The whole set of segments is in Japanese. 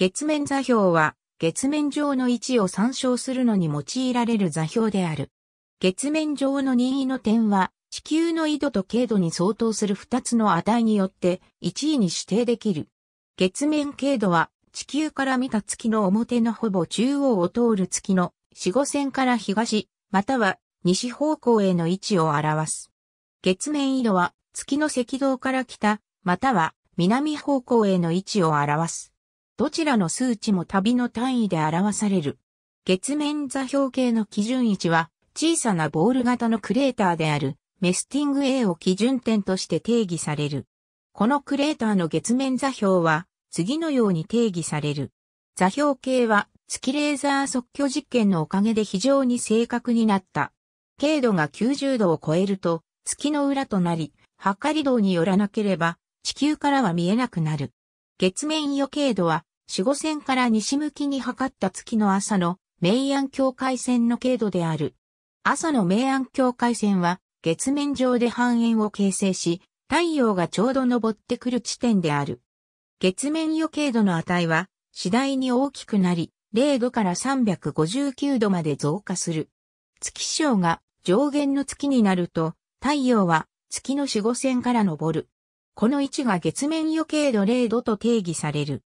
月面座標は、月面上の位置を参照するのに用いられる座標である。月面上の任意の点は、地球の緯度と経度に相当する2つの値によって1位に指定できる。月面経度は、地球から見た月の表のほぼ中央を通る月の四五線から東、または西方向への位置を表す。月面緯度は、月の赤道から北、または南方向への位置を表す。どちらの数値も旅の単位で表される。月面座標系の基準位置は、小さなボール型のクレーターである、メスティング A を基準点として定義される。このクレーターの月面座標は、次のように定義される。座標系は、月レーザー即興実験のおかげで非常に正確になった。経度が90度を超えると、月の裏となり、測り道によらなければ、地球からは見えなくなる。月面余経度は、四五線から西向きに測った月の朝の明暗境界線の経度である。朝の明暗境界線は月面上で半円を形成し、太陽がちょうど昇ってくる地点である。月面余経度の値は次第に大きくなり、0度から359度まで増加する。月章が上限の月になると、太陽は月の四五線から昇る。この位置が月面余経度0度と定義される。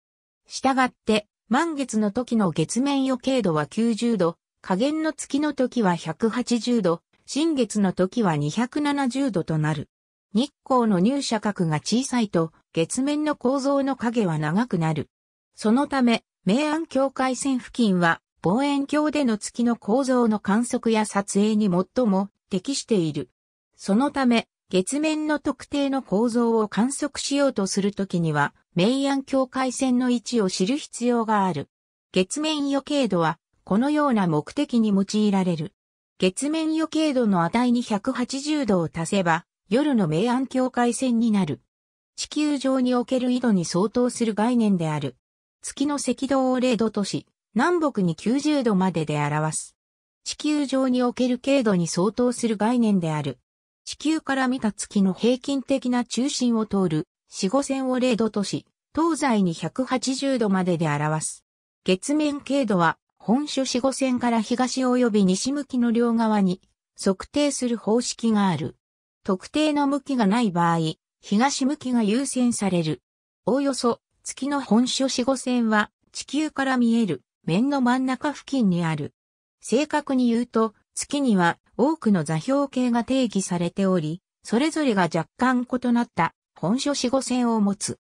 したがって、満月の時の月面予経度は90度、下限の月の時は180度、新月の時は270度となる。日光の入射角が小さいと、月面の構造の影は長くなる。そのため、明暗境界線付近は、望遠鏡での月の構造の観測や撮影に最も適している。そのため、月面の特定の構造を観測しようとするときには、明暗境界線の位置を知る必要がある。月面余計度は、このような目的に用いられる。月面余計度の値に180度を足せば、夜の明暗境界線になる。地球上における緯度に相当する概念である。月の赤道を0度とし、南北に90度までで表す。地球上における経度に相当する概念である。地球から見た月の平均的な中心を通る四五線を0度とし、東西に180度までで表す。月面経度は本所四五線から東及び西向きの両側に測定する方式がある。特定の向きがない場合、東向きが優先される。おおよそ月の本所四五線は地球から見える面の真ん中付近にある。正確に言うと、月には多くの座標系が定義されており、それぞれが若干異なった本書四五線を持つ。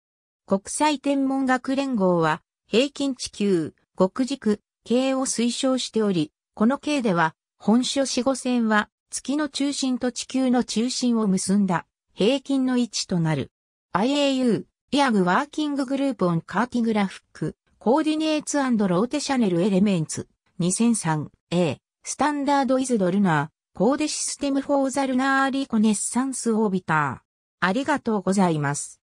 国際天文学連合は平均地球、極軸、系を推奨しており、この系では本書四五線は月の中心と地球の中心を結んだ平均の位置となる。IAU、イアグワーキンググループオンカーティグラフック、コーディネーツローテシャネルエレメンツ、2003A、スタンダードイズドルナコーデシステムフォーザルナーリコネッサンスオービター。ありがとうございます。